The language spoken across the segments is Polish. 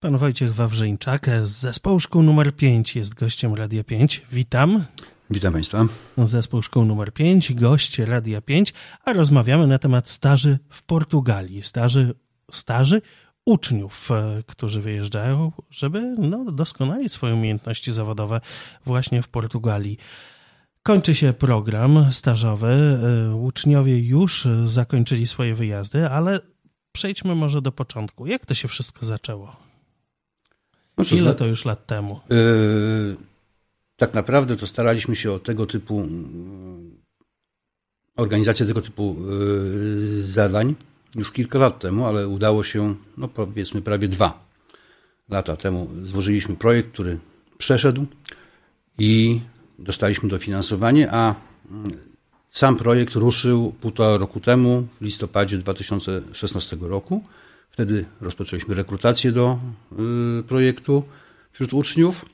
Pan Wojciech Wawrzyńczak z zespołu szkół numer 5 jest gościem Radia 5. Witam. Witam Państwa. Zespół szkół numer 5, gość Radia 5, a rozmawiamy na temat staży w Portugalii, staży, staży uczniów, e, którzy wyjeżdżają, żeby no, doskonalić swoje umiejętności zawodowe właśnie w Portugalii. Kończy się program stażowy. E, uczniowie już zakończyli swoje wyjazdy, ale przejdźmy może do początku. Jak to się wszystko zaczęło? Znaczy, Ile to już lat temu? Yy, tak naprawdę to staraliśmy się o tego typu mm, organizację tego typu yy, zadań już kilka lat temu, ale udało się, no powiedzmy prawie dwa lata temu złożyliśmy projekt, który przeszedł i dostaliśmy dofinansowanie, a mm, sam projekt ruszył półtora roku temu, w listopadzie 2016 roku. Wtedy rozpoczęliśmy rekrutację do y, projektu wśród uczniów,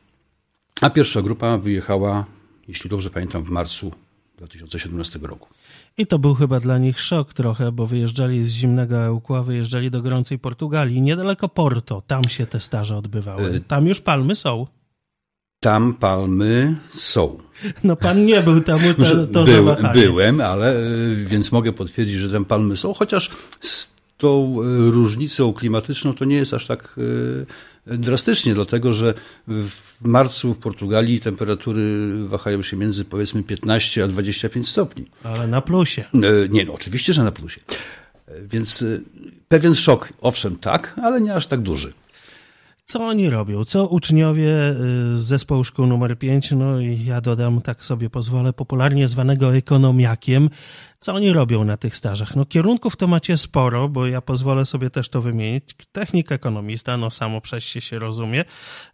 a pierwsza grupa wyjechała, jeśli dobrze pamiętam, w marcu 2017 roku. I to był chyba dla nich szok trochę, bo wyjeżdżali z zimnego Ełkła, wyjeżdżali do gorącej Portugalii, niedaleko Porto, tam się te staże odbywały. Y, tam już palmy są. Tam palmy są. No pan nie był tam, to, to Był, Byłem, ale y, więc mogę potwierdzić, że tam palmy są, chociaż z tą y, różnicą klimatyczną to nie jest aż tak y, drastycznie, dlatego że w marcu w Portugalii temperatury wahają się między powiedzmy 15 a 25 stopni. Ale na plusie. Nie, no oczywiście, że na plusie. Więc pewien szok, owszem, tak, ale nie aż tak duży. Co oni robią? Co uczniowie y, z zespołu szkół numer 5, no i ja dodam, tak sobie pozwolę, popularnie zwanego ekonomiakiem, co oni robią na tych stażach? No kierunków to macie sporo, bo ja pozwolę sobie też to wymienić. Technik ekonomista, no samo przez się się rozumie,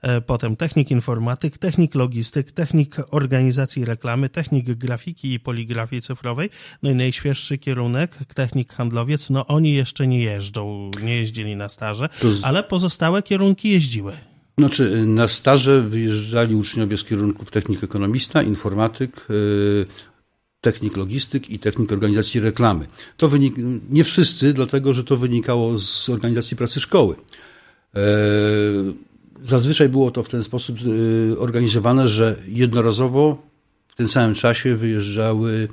e, potem technik informatyk, technik logistyk, technik organizacji reklamy, technik grafiki i poligrafii cyfrowej, no i najświeższy kierunek, technik handlowiec, no oni jeszcze nie jeżdżą, nie jeździli na staże, ale pozostałe kierunki jeździli jeździły? Znaczy, y, na staże wyjeżdżali uczniowie z kierunków technik ekonomista, informatyk, y, technik logistyk i technik organizacji reklamy. To wynik, nie wszyscy, dlatego że to wynikało z organizacji pracy szkoły. E, zazwyczaj było to w ten sposób y, organizowane, że jednorazowo w tym samym czasie wyjeżdżały,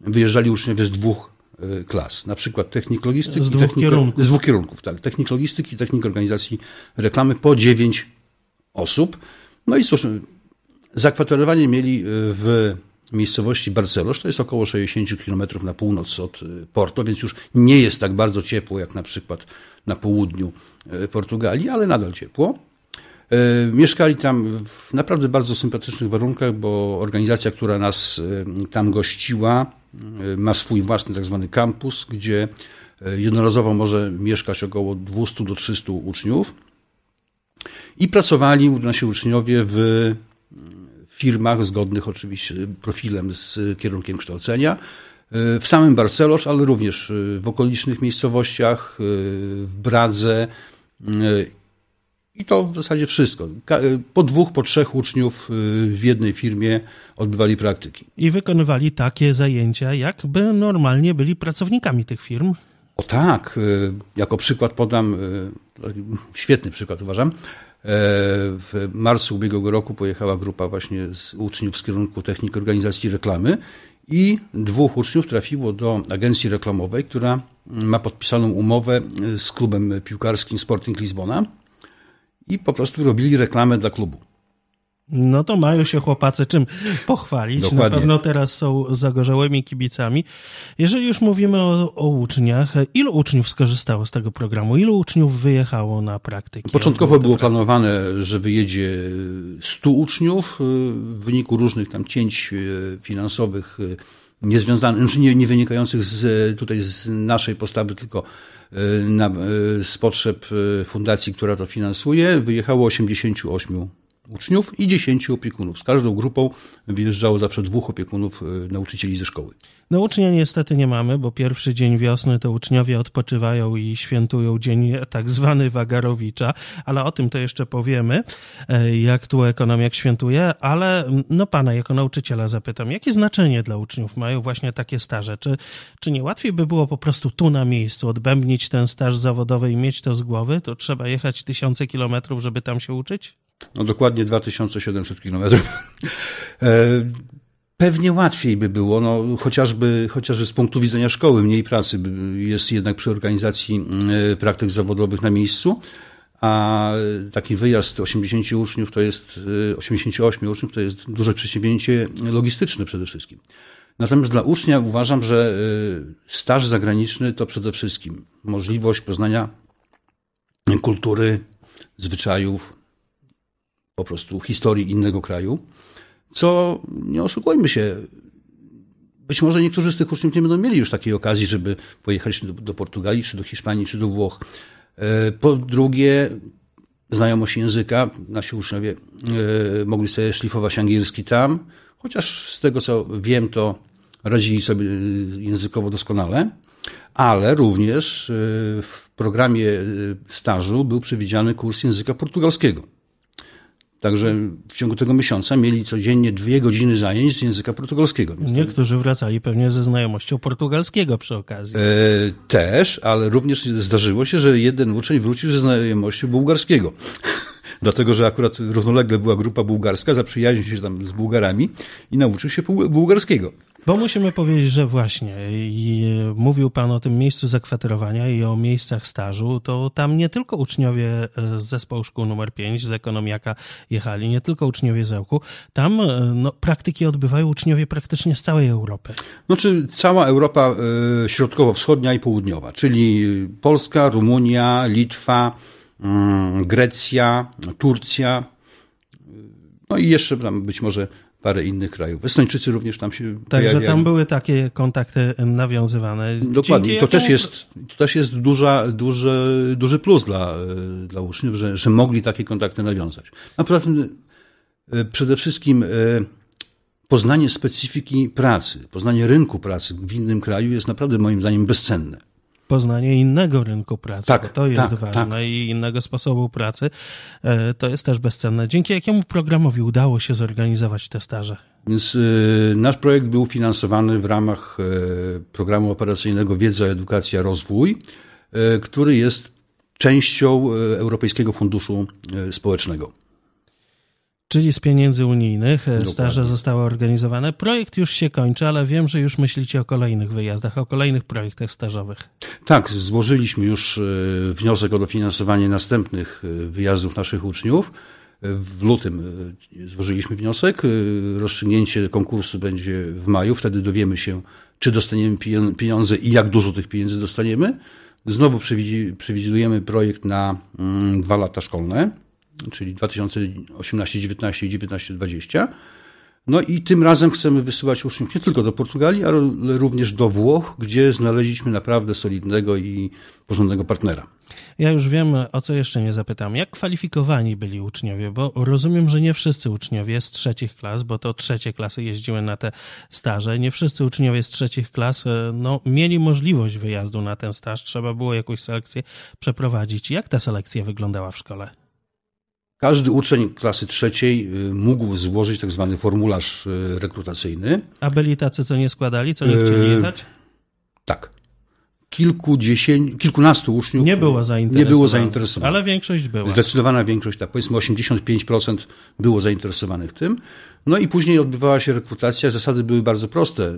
wyjeżdżali uczniowie z dwóch Y, klas, na przykład technik logistyki. Z dwóch technik, kierunków. Z dwóch kierunków, tak. Technik logistyki, technik organizacji reklamy po dziewięć osób. No i cóż, y, zakwaterowanie mieli y, w miejscowości Barcelosz, to jest około 60 km na północ od Porto, więc już nie jest tak bardzo ciepło jak na przykład na południu Portugalii, ale nadal ciepło. Mieszkali tam w naprawdę bardzo sympatycznych warunkach, bo organizacja, która nas tam gościła, ma swój własny tak zwany kampus, gdzie e, jednorazowo może mieszkać około 200 do 300 uczniów. I pracowali nasi uczniowie w firmach zgodnych oczywiście profilem z kierunkiem kształcenia. E, w samym Barcelosz, ale również e, w okolicznych miejscowościach, w Bradze i to w zasadzie wszystko. Y, po dwóch, po trzech uczniów y, w jednej firmie odbywali praktyki. I wykonywali takie zajęcia, jakby normalnie byli pracownikami tych firm. O tak, y, jako przykład podam, świetny przykład uważam. W marcu ubiegłego roku pojechała grupa właśnie z uczniów z kierunku techniki organizacji reklamy i dwóch uczniów trafiło do agencji reklamowej, która ma podpisaną umowę z klubem piłkarskim Sporting Lizbona i po prostu robili reklamę dla klubu. No to mają się chłopacy czym pochwalić. Dokładnie. Na pewno teraz są zagorzałymi kibicami. Jeżeli już mówimy o, o, uczniach, ilu uczniów skorzystało z tego programu? Ilu uczniów wyjechało na praktyki? Początkowo było praktyki? planowane, że wyjedzie 100 uczniów. Y, w wyniku różnych tam cięć y, finansowych y, niezwiązanych, znaczy nie, nie wynikających z, tutaj z naszej postawy, tylko e, na, e, z potrzeb e, fundacji, która to finansuje, wyjechało 88 uczniów i 10 opiekunów. Z każdą grupą wyjeżdżało zawsze dwóch opiekunów e, nauczycieli ze szkoły. No ucznia niestety nie mamy, bo pierwszy dzień wiosny to uczniowie odpoczywają i świętują dzień tak zwany Wagarowicza, ale o tym to jeszcze powiemy, e, jak tu ekonomiak świętuje, ale no pana jako nauczyciela zapytam, jakie znaczenie dla uczniów mają właśnie takie staże? Czy, czy nie łatwiej by było po prostu tu na miejscu odbębnić ten staż zawodowy i mieć to z głowy? To trzeba jechać tysiące kilometrów, żeby tam się uczyć? no dokładnie 2700 kilometrów. E, pewnie łatwiej by było, no, chociażby, chociażby z punktu widzenia szkoły, mniej pracy jest jednak przy organizacji e, praktyk zawodowych na miejscu, a taki wyjazd 80 uczniów to jest, 88 e, uczniów to jest duże przedsięwzięcie logistyczne przede wszystkim. Natomiast dla ucznia uważam, że staż zagraniczny to przede wszystkim możliwość poznania kultury, zwyczajów, po prostu historii innego kraju, co nie oszukujmy się, być może niektórzy z tych uczniów nie będą mieli już takiej okazji, żeby pojechać do, do Portugalii, czy do Hiszpanii, czy do Włoch. E, po drugie, znajomość języka. Nasi uczniowie e, mogli sobie szlifować angielski tam, chociaż z tego co wiem, to radzili sobie e, językowo doskonale, ale również w programie stażu był przewidziany kurs języka portugalskiego. Także w ciągu tego miesiąca mieli codziennie dwie godziny zajęć z języka portugalskiego. Niektórzy wracali pewnie ze znajomością portugalskiego przy okazji. E, też, ale również zdarzyło się, że jeden uczeń wrócił ze znajomością bułgarskiego dlatego że akurat równolegle była grupa bułgarska, zaprzyjaźnił się tam z Bułgarami i nauczył się bułgarskiego. Bo musimy powiedzieć, że właśnie mówił Pan o tym miejscu zakwaterowania i o miejscach stażu, to tam nie tylko uczniowie e, z zespołu szkół numer 5, z ekonomiaka jechali, nie tylko uczniowie z Ełku, tam e, no, praktyki odbywają uczniowie praktycznie z całej Europy. Znaczy cała Europa e, środkowo-wschodnia i południowa, czyli Polska, Rumunia, Litwa, mm, Grecja, Turcja, no i jeszcze tam być może parę innych krajów. Estończycy również tam się Także tam były takie kontakty nawiązywane. Dokładnie. To też, jest, to też jest duża, duży, duży plus dla, e, dla uczniów, że, że mogli takie kontakty nawiązać. A poza tym e, przede wszystkim e, poznanie specyfiki pracy, poznanie rynku pracy w innym kraju jest naprawdę moim zdaniem bezcenne poznanie innego rynku pracy, tak, bo to jest tak, tak. ważne tak. i innego sposobu pracy, e, to jest też bezcenne. Dzięki jakiemu programowi udało się zorganizować te staże? Więc y, nasz projekt był finansowany w ramach y, programu operacyjnego Wiedza, Edukacja, Rozwój, y, który jest częścią Europejskiego Funduszu Społecznego czyli z pieniędzy unijnych. E, Dokładnie. Staże zostały organizowane. Projekt już się kończy, ale wiem, że już myślicie o kolejnych wyjazdach, o kolejnych projektach stażowych. Tak, złożyliśmy już e, wniosek o dofinansowanie następnych e, wyjazdów naszych uczniów. W lutym złożyliśmy wniosek. Rozstrzygnięcie konkursu będzie w maju. Wtedy dowiemy się, czy dostaniemy pieniądze i jak dużo tych pieniędzy dostaniemy. Znowu przewidujemy projekt na mm, dwa lata szkolne czyli 2018, 19 i 19, 20. No i tym razem chcemy wysyłać uczniów nie tylko do Portugalii, ale również do Włoch, gdzie znaleźliśmy naprawdę solidnego i porządnego partnera. Ja już wiem, o co jeszcze nie zapytam. Jak kwalifikowani byli uczniowie? Bo rozumiem, że nie wszyscy uczniowie z trzecich klas, bo to trzecie klasy jeździły na te staże, nie wszyscy uczniowie z trzecich klas e, no, mieli możliwość wyjazdu na ten staż. Trzeba było jakąś selekcję przeprowadzić. Jak ta selekcja wyglądała w szkole? Każdy uczeń klasy trzeciej y, mógł złożyć tak zwany formularz y, rekrutacyjny. A byli tacy, co nie składali, co nie y, chcieli jechać? Tak. Kilkudziesięć, kilkunastu uczniów nie było, nie było zainteresowanych. Ale większość była. Zdecydowana większość, tak powiedzmy 85% było zainteresowanych tym. No i później odbywała się rekrutacja. Zasady były bardzo proste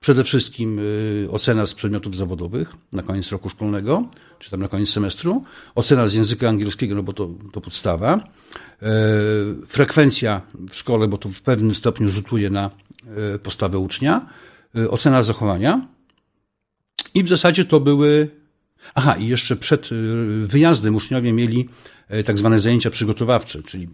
Przede wszystkim y, ocena z przedmiotów zawodowych na koniec roku szkolnego, czy tam na koniec semestru, ocena z języka angielskiego, no bo to, to podstawa, e, frekwencja w szkole, bo to w pewnym stopniu rzutuje na e, postawę ucznia, e, ocena zachowania i w zasadzie to były. Aha, i jeszcze przed y, wyjazdem uczniowie mieli tak zwane zajęcia przygotowawcze, czyli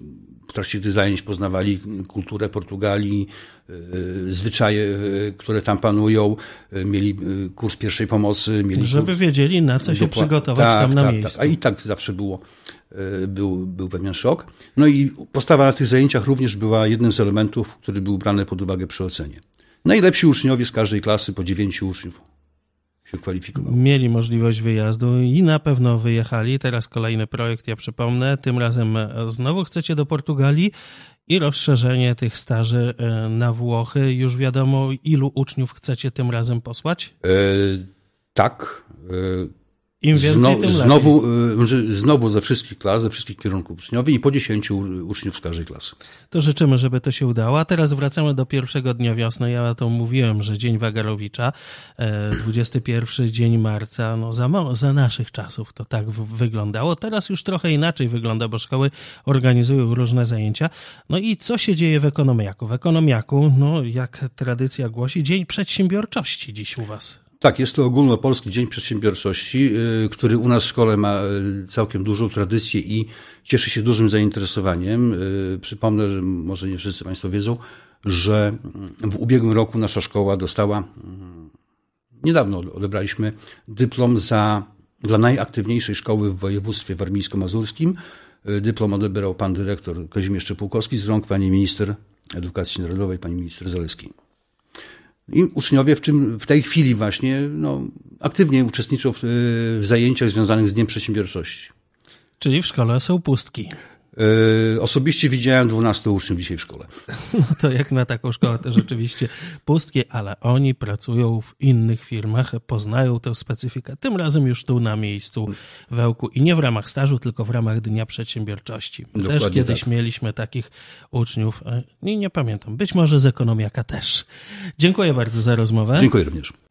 w trakcie tych zajęć poznawali kulturę Portugalii, y, zwyczaje, y, które tam panują, y, mieli kurs pierwszej pomocy. Mieli Żeby kurs... wiedzieli, na co się przygotować tak, tam na tak, tak. miejscu. Tak. A i tak zawsze było, był, był pewien szok. No i postawa na tych zajęciach również była jednym z elementów, który był brany pod uwagę przy ocenie. Najlepsi uczniowie z każdej klasy, po dziewięciu uczniów, się Mieli możliwość wyjazdu i na pewno wyjechali. Teraz kolejny projekt, ja przypomnę. Tym razem e, znowu chcecie do Portugalii i rozszerzenie tych staży e, na Włochy. Już wiadomo, ilu uczniów chcecie tym razem posłać? E, tak. E im więcej, Zno, tym znowu, lepiej. Y, znaczy znowu ze wszystkich klas, ze wszystkich kierunków uczniowie i po 10 uczniów z każdej klasy. To życzymy, żeby to się udało. A teraz wracamy do pierwszego dnia wiosny. Ja to mówiłem, że Dzień Wagarowicza, 21 e, dzień marca, no za, za naszych czasów to tak wyglądało. Teraz już trochę inaczej wygląda, bo szkoły organizują różne zajęcia. No i co się dzieje w ekonomiaku? W ekonomiaku, no jak tradycja głosi, Dzień Przedsiębiorczości dziś u Was. Tak, jest to ogólnopolski Dzień Przedsiębiorczości, y, który u nas w szkole ma y, całkiem dużą tradycję i cieszy się dużym zainteresowaniem. Y, przypomnę, że może nie wszyscy Państwo wiedzą, że mm, w ubiegłym roku nasza szkoła dostała, mm, niedawno odebraliśmy dyplom za, dla najaktywniejszej szkoły w województwie warmińsko-mazurskim. Dyplom odebrał pan dyrektor Kazimierz Czepułkowski z rąk pani minister edukacji narodowej, pani minister Zaleskiej. I uczniowie w, tym w tej chwili właśnie no, aktywnie uczestniczą w, w zajęciach związanych z Dniem Przedsiębiorczości. Czyli w szkole są pustki. Yy, osobiście widziałem 12 uczniów dzisiaj w szkole. No to jak na taką szkołę to rzeczywiście pustkie, ale oni pracują w innych firmach, poznają tę specyfikę. Tym razem już tu na miejscu w Ełku i nie w ramach stażu, tylko w ramach Dnia Przedsiębiorczości. Dokładnie też tak. kiedyś tak. mieliśmy takich uczniów, e, nie, nie pamiętam, być może z ekonomiaka też. Dziękuję bardzo za rozmowę. Dziękuję również.